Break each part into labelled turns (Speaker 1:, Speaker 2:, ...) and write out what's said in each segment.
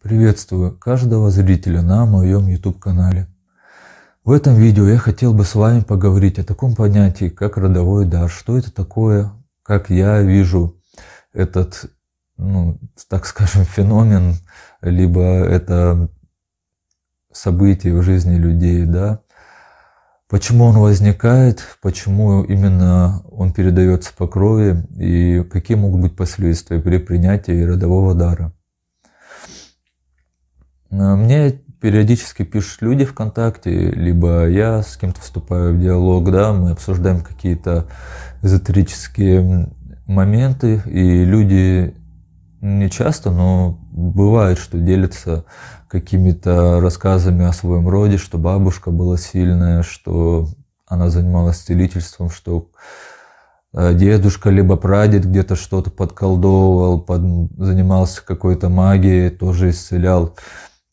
Speaker 1: Приветствую каждого зрителя на моем YouTube-канале. В этом видео я хотел бы с вами поговорить о таком понятии, как родовой дар. Что это такое, как я вижу этот, ну, так скажем, феномен, либо это событие в жизни людей, да. Почему он возникает, почему именно он передается по крови и какие могут быть последствия при принятии родового дара. А, мне периодически пишут люди ВКонтакте, либо я с кем-то вступаю в диалог, да, мы обсуждаем какие-то эзотерические моменты, и люди не часто, но бывает, что делятся какими-то рассказами о своем роде, что бабушка была сильная, что она занималась целительством, что а, дедушка либо прадед где-то что-то подколдовывал, под, занимался какой-то магией, тоже исцелял.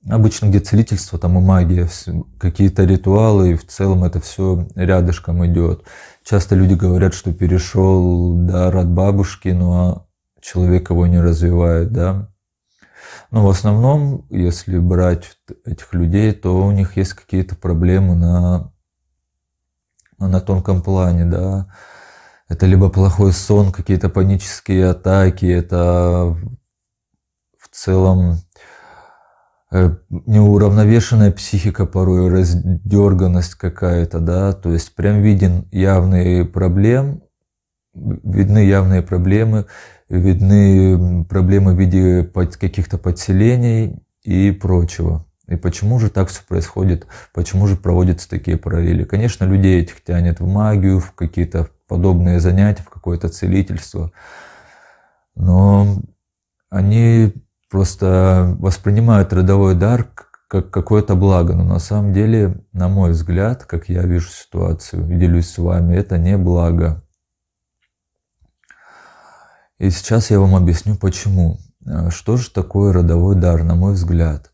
Speaker 1: Обычно где целительство, там и магия, какие-то ритуалы, и в целом это все рядышком идет. Часто люди говорят, что перешел дар от бабушки, но ну, а человек его не развивает, да. Но в основном, если брать этих людей, то у них есть какие-то проблемы на, на тонком плане, да. Это либо плохой сон, какие-то панические атаки, это в целом Э, неуравновешенная психика порой, раздерганность какая-то, да, то есть прям виден явные проблемы, видны явные проблемы, видны проблемы в виде под, каких-то подселений и прочего. И почему же так все происходит? Почему же проводятся такие параллели? Конечно, людей этих тянет в магию, в какие-то подобные занятия, в какое-то целительство. Но они просто воспринимают родовой дар как какое-то благо. Но на самом деле, на мой взгляд, как я вижу ситуацию и делюсь с вами, это не благо. И сейчас я вам объясню почему. А, что же такое родовой дар, на мой взгляд?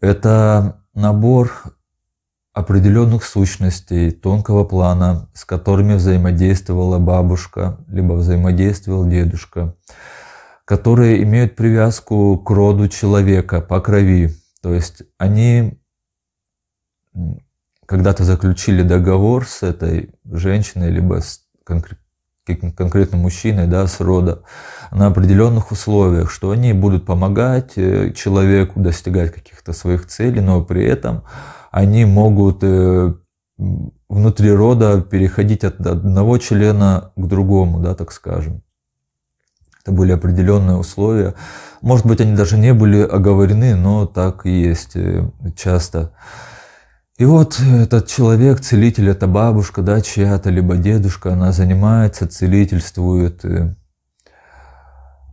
Speaker 1: Это набор определенных сущностей тонкого плана, с которыми взаимодействовала бабушка, либо взаимодействовал дедушка которые имеют привязку к роду человека по крови. То есть они когда-то заключили договор с этой женщиной, либо с конкретным мужчиной, да, с рода, на определенных условиях, что они будут помогать э, человеку достигать каких-то своих целей, но при этом они могут э, внутри рода переходить от одного члена к другому, да, так скажем. Это были определенные условия. Может быть, они даже не были оговорены, но так и есть э, часто. И вот этот человек, целитель, это бабушка, да, чья-то, либо дедушка, она занимается, целительствует. И, э,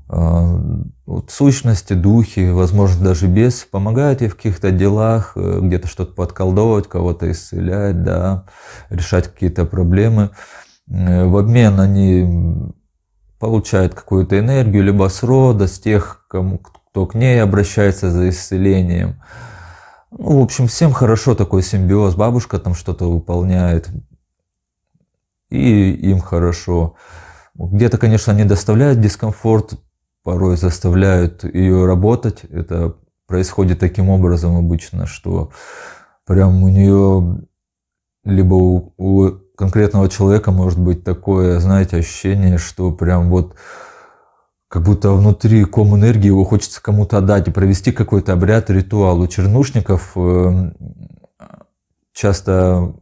Speaker 1: а, вот сущности, духи, возможно, даже без, помогает ей в каких-то делах, э, где-то что-то подколдовывать, кого-то исцелять, да, решать какие-то проблемы. Э, в обмен они получает какую-то энергию, либо с рода, с тех, кому, кто к ней обращается за исцелением. Ну, в общем, всем хорошо такой симбиоз. Бабушка там что-то выполняет, и им хорошо. Где-то, конечно, они доставляют дискомфорт, порой заставляют ее работать. Это происходит таким образом обычно, что прям у нее либо у, у конкретного человека может быть такое, знаете, ощущение, что прям вот как будто внутри ком энергии его хочется кому-то отдать и провести какой-то обряд, ритуал. У чернушников э, часто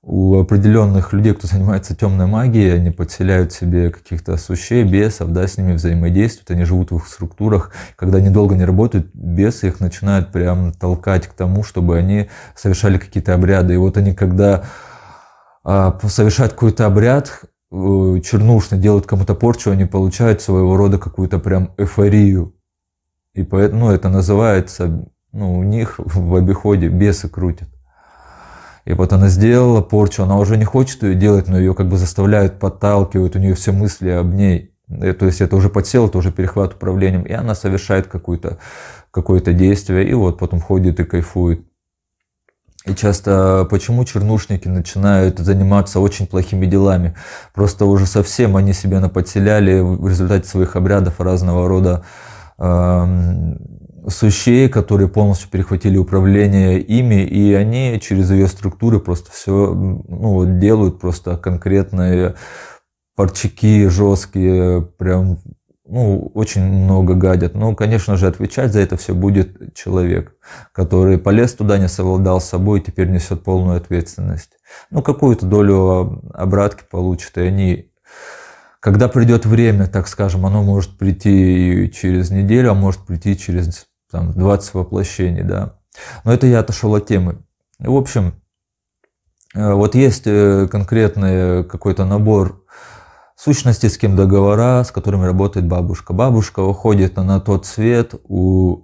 Speaker 1: у определенных людей, кто занимается темной магией, они подселяют себе каких-то сущей, бесов, да, с ними взаимодействуют, они живут в их структурах. Когда они долго не работают, бесы их начинают прям толкать к тому, чтобы они совершали какие-то обряды. И вот они, когда а, совершают какой-то обряд, э, чернушно делают кому-то порчу, они получают своего рода какую-то прям эйфорию. И поэтому ну, это называется, ну, у них в обиходе бесы крутят. И вот она сделала порчу, она уже не хочет ее делать, но ее как бы заставляют, подталкивают, у нее все мысли об ней. И, э, то есть это уже подсело, это уже перехват управлением, и она совершает какое-то какое действие, и вот потом ходит и кайфует. И часто а, почему чернушники начинают заниматься очень плохими делами? Просто уже совсем они себе наподселяли в результате своих обрядов разного рода э, сущей, которые полностью перехватили управление ими, и они через ее структуры просто все ну, делают просто конкретные парчики жесткие, прям ну, очень много гадят. Ну, конечно же, отвечать за это все будет человек, который полез туда, не совладал с собой и теперь несет полную ответственность. Ну, какую-то долю обратки получит, и они когда придет время, так скажем, оно может прийти через неделю, а может прийти через там, 20 воплощений, да. Но это я отошел от темы. В общем, э, вот есть э, конкретный какой-то набор сущности, с кем договора, с которыми работает бабушка. Бабушка уходит на тот свет у,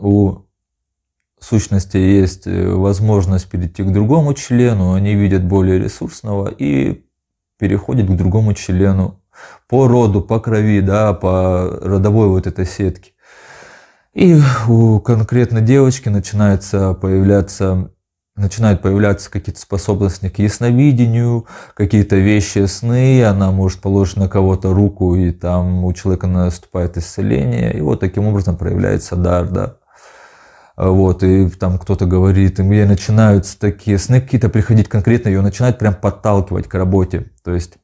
Speaker 1: у сущности есть э, возможность перейти к другому члену, они видят более ресурсного и переходят к другому члену по роду, по крови, да, по родовой вот этой сетке. И у конкретно девочки начинается появляться начинают появляться какие-то способности к ясновидению, какие-то вещи, сны, она может положить на кого-то руку, и там у человека наступает исцеление, и вот таким образом проявляется дар, да. Вот, и там кто-то говорит, и мне начинаются такие сны какие-то приходить конкретно, ее начинают прям подталкивать к работе, то есть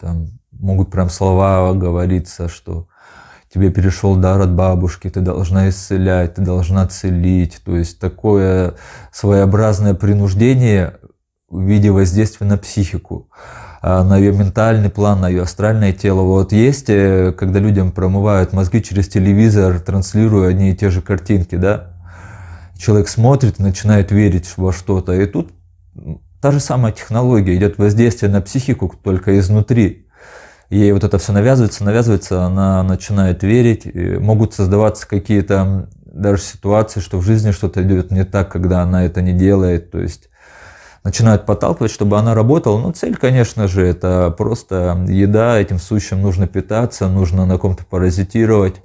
Speaker 1: там могут прям слова говориться, что тебе перешел дар от бабушки, ты должна исцелять, ты должна целить. То есть такое своеобразное принуждение в виде воздействия на психику, а на ее ментальный план, на ее астральное тело. Вот есть, э, когда людям промывают мозги через телевизор, транслируя одни и те же картинки, да? Человек смотрит, начинает верить во что-то, и тут та же самая технология, идет воздействие на психику только изнутри ей вот это все навязывается, навязывается, она начинает верить, могут создаваться какие-то даже ситуации, что в жизни что-то идет не так, когда она это не делает, то есть начинают подталкивать, чтобы она работала. Ну, цель, конечно же, это просто еда, этим сущим нужно питаться, нужно на ком-то паразитировать.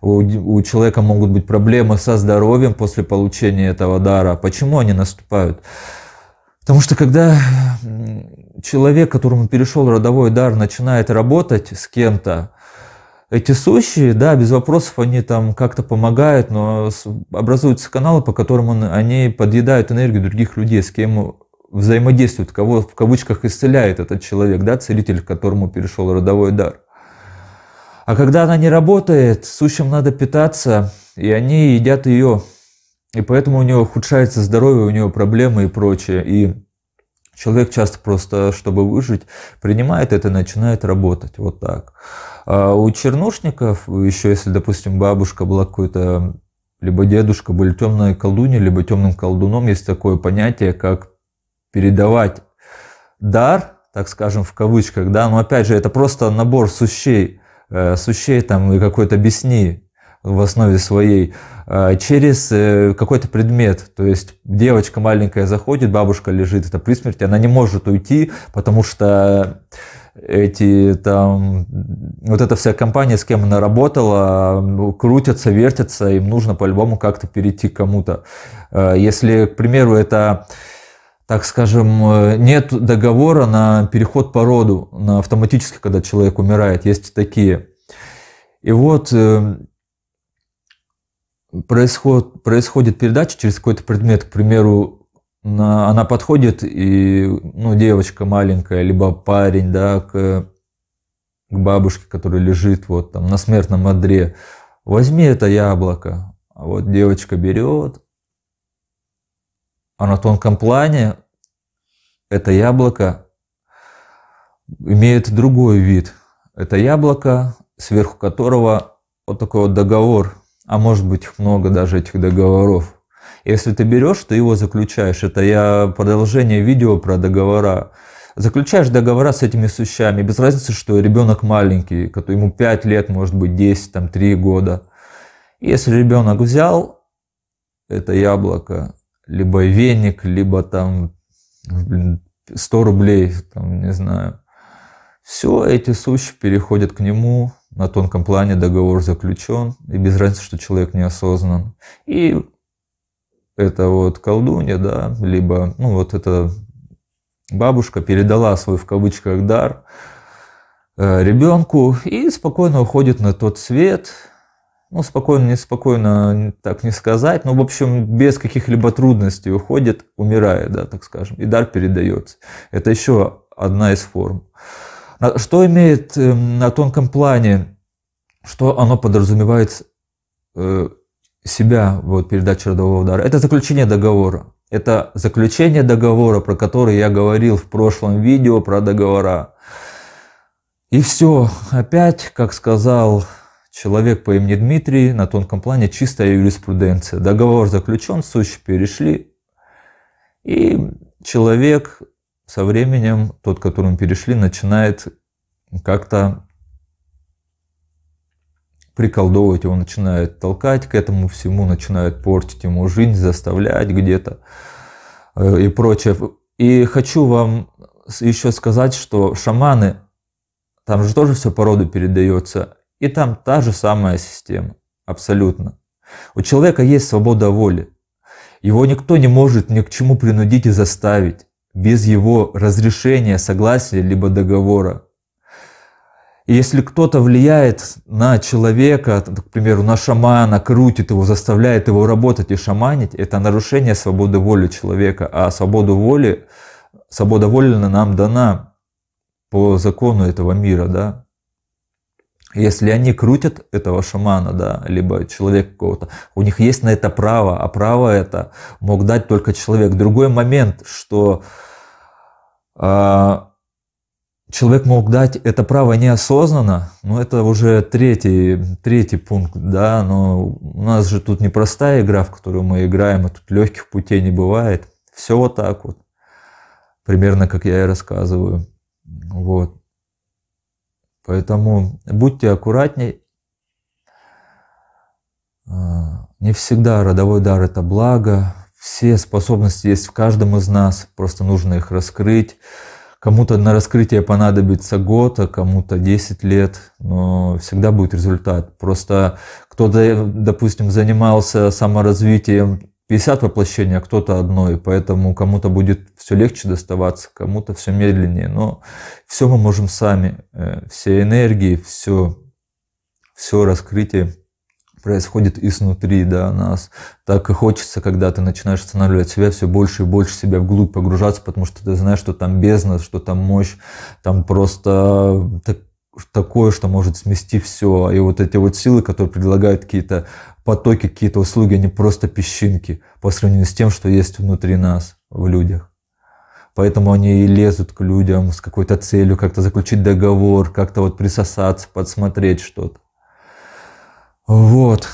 Speaker 1: у человека могут быть проблемы со здоровьем после получения этого дара. Почему они наступают? Потому что когда человек, которому перешел родовой дар, начинает работать с кем-то, эти сущие, да, без вопросов они там как-то помогают, но образуются каналы, по которым он, они подъедают энергию других людей, с кем взаимодействуют, кого в кавычках исцеляет этот человек, да, целитель, к которому перешел родовой дар. А когда она не работает, сущим надо питаться, и они едят ее и поэтому у него ухудшается здоровье, у него проблемы и прочее. И человек часто просто, чтобы выжить, принимает это начинает работать. Вот так. А у чернушников, еще если, допустим, бабушка была какой-то либо дедушка были темной колдуньей, либо темным колдуном, есть такое понятие, как передавать дар, так скажем, в кавычках, да, но опять же, это просто набор сущей, э, сущей там и какой-то бесни, в основе своей а, через э, какой-то предмет. То есть девочка маленькая заходит, бабушка лежит, это при смерти, она не может уйти, потому что эти там, вот эта вся компания, с кем она работала, крутятся, вертятся, им нужно по-любому как-то перейти к кому-то. А, если, к примеру, это так скажем, нет договора на переход по роду, на автоматически, когда человек умирает, есть такие. И вот э, происход, происходит передача через какой-то предмет, к примеру, на, она подходит, и ну, девочка маленькая, либо парень, да, к, к бабушке, которая лежит вот там на смертном одре, возьми это яблоко. А вот девочка берет, а на тонком плане это яблоко имеет другой вид. Это яблоко, сверху которого вот такой вот договор а может быть их много даже этих договоров. Если ты берешь, ты его заключаешь. Это я продолжение видео про договора. Заключаешь договора с этими сущами. Без разницы, что ребенок маленький, ему 5 лет, может быть 10, там 3 года. Если ребенок взял это яблоко, либо веник, либо там блин, 100 рублей, там, не знаю, все, эти сущи переходят к нему, на тонком плане договор заключен, и без разницы, что человек неосознан. И это вот колдунья, да, либо, ну, вот эта бабушка передала свой, в кавычках, дар э, ребенку и спокойно уходит на тот свет, ну, спокойно, неспокойно, так не сказать, но, в общем, без каких-либо трудностей уходит, умирает да, так скажем, и дар передается. Это еще одна из форм. А что имеет эм, на тонком плане, что оно подразумевает э, себя, вот передача родового удара? Это заключение договора. Это заключение договора, про который я говорил в прошлом видео про договора. И все, опять, как сказал человек по имени Дмитрий, на тонком плане чистая юриспруденция. Договор заключен, сущи перешли, и человек со временем тот, к которому перешли, начинает как-то приколдовывать его, начинает толкать к этому всему, начинает портить ему жизнь, заставлять где-то э, и прочее. И хочу вам еще сказать, что шаманы, там же тоже все по роду передается, и там та же самая система, абсолютно. У человека есть свобода воли, его никто не может ни к чему принудить и заставить без его разрешения, согласия либо договора. И если кто-то влияет на человека, к примеру, на шамана, крутит его, заставляет его работать и шаманить, это нарушение свободы воли человека. А свободу воли, свобода воли нам дана по закону этого мира, да, если они крутят этого шамана, да, либо человека какого-то, у них есть на это право, а право это мог дать только человек. Другой момент, что э, человек мог дать это право неосознанно, Ну, это уже третий, третий пункт, да, но у нас же тут непростая игра, в которую мы играем, и тут легких путей не бывает. Все вот так вот, примерно как я и рассказываю. Вот. Поэтому будьте аккуратней. А, не всегда родовой дар – это благо. Все способности есть в каждом из нас, просто нужно их раскрыть. Кому-то на раскрытие понадобится год, а кому-то 10 лет, но всегда будет результат. Просто кто-то, допустим, занимался саморазвитием 50 воплощений, а кто-то одно, и поэтому кому-то будет все легче доставаться, кому-то все медленнее, но все мы можем сами, э, все энергии, все, все раскрытие происходит изнутри да, нас. Так и хочется, когда ты начинаешь останавливать себя, все больше и больше себя вглубь погружаться, потому что ты знаешь, что там бездна, что там мощь, там просто э, так, такое, что может смести все. И вот эти вот силы, которые предлагают какие-то потоки, какие-то услуги, они просто песчинки по сравнению с тем, что есть внутри нас, в людях. Поэтому они и лезут к людям с какой-то целью, как-то заключить договор, как-то вот присосаться, подсмотреть что-то. Вот.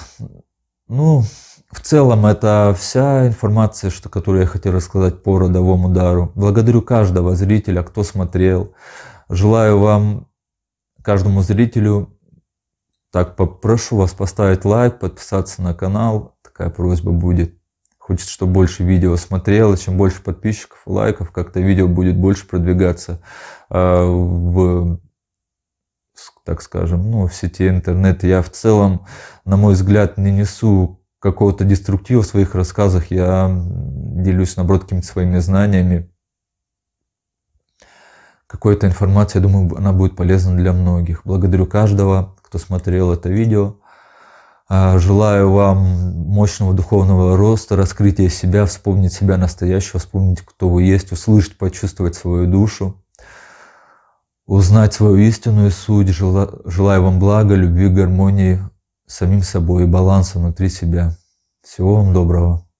Speaker 1: Ну, в целом, это вся информация, что, которую я хотел рассказать по родовому дару. Благодарю каждого зрителя, кто смотрел. Желаю вам каждому зрителю. Так, попрошу вас поставить лайк, подписаться на канал. Такая просьба будет. Хочется, чтобы больше видео смотрело. Чем больше подписчиков и лайков, как-то видео будет больше продвигаться э, в так скажем, ну, в сети интернет. Я в целом, на мой взгляд, не несу какого-то деструктива в своих рассказах. Я делюсь, наоборот, какими-то своими знаниями, какой-то информации, я думаю, она будет полезна для многих. Благодарю каждого, кто смотрел это видео. А, желаю вам мощного духовного роста, раскрытия себя, вспомнить себя настоящего, вспомнить, кто вы есть, услышать, почувствовать свою душу, узнать свою истинную суть. Желаю вам блага, любви, гармонии самим собой и баланса внутри себя. Всего вам доброго.